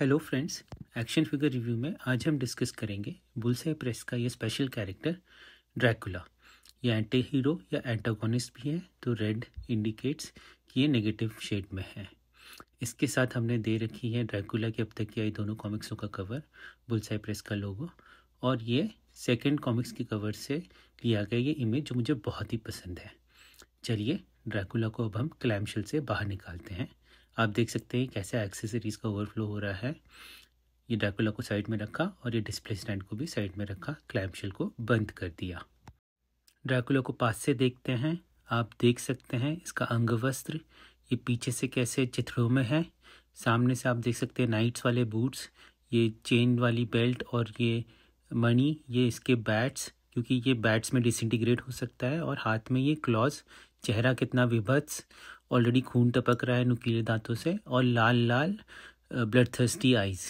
hello friends action figure review में आज हम डिस्कस करेंगे बुलसे प्रेस का ये स्पेशल कैरेक्टर ड्रैकुला ये एंटी हीरो या एंटागोनिस्ट भी है तो रेड इंडिकेट्स कि ये नेगेटिव शेड में है इसके साथ हमने दे रखी है ड्रैकुला के अब तक की आई दोनों कॉमिक्सों का कवर बुलसाई प्रेस का लोगो और ये सेकेंड कॉमिक्स के कवर से लिया गया ये इमेज जो मुझे बहुत ही पसंद है चलिए ड्रैकुला को अब हम क्लैमशल से बाहर निकालते हैं आप देख सकते हैं कैसे एक्सेसरीज का ओवरफ्लो हो रहा है ये डाकुला को साइड में रखा और ये डिस्प्ले स्टैंड को भी साइड में रखा क्लैम्पशेल को बंद कर दिया ड्रैकुला को पास से देखते हैं आप देख सकते हैं इसका अंग वस्त्र ये पीछे से कैसे चित्रों में है सामने से आप देख सकते हैं नाइट्स वाले बूट्स ये चेन वाली बेल्ट और ये मणि ये इसके बैट्स क्योंकि ये बैट्स में डिसइंटीग्रेट हो सकता है और हाथ में ये क्लॉज चेहरा कितना विभत्स ऑलरेडी खून टपक रहा है नुकीले दांतों से और लाल लाल ब्लड थर्स्टी आइज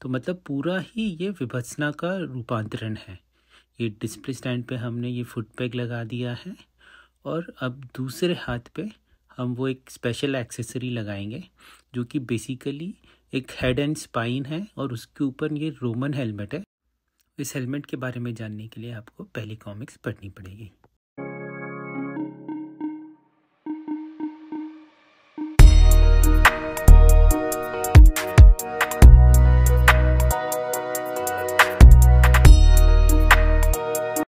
तो मतलब पूरा ही ये विभत्सना का रूपांतरण है ये डिस्प्ले स्टैंड पे हमने ये फुट पैग लगा दिया है और अब दूसरे हाथ पे हम वो एक स्पेशल एक्सेसरी लगाएंगे जो कि बेसिकली एक हेड एंड स्पाइन है और उसके ऊपर ये रोमन हेलमेट है इस हेलमेट के बारे में जानने के लिए आपको पहली कॉमिक्स पढ़नी पड़ेगी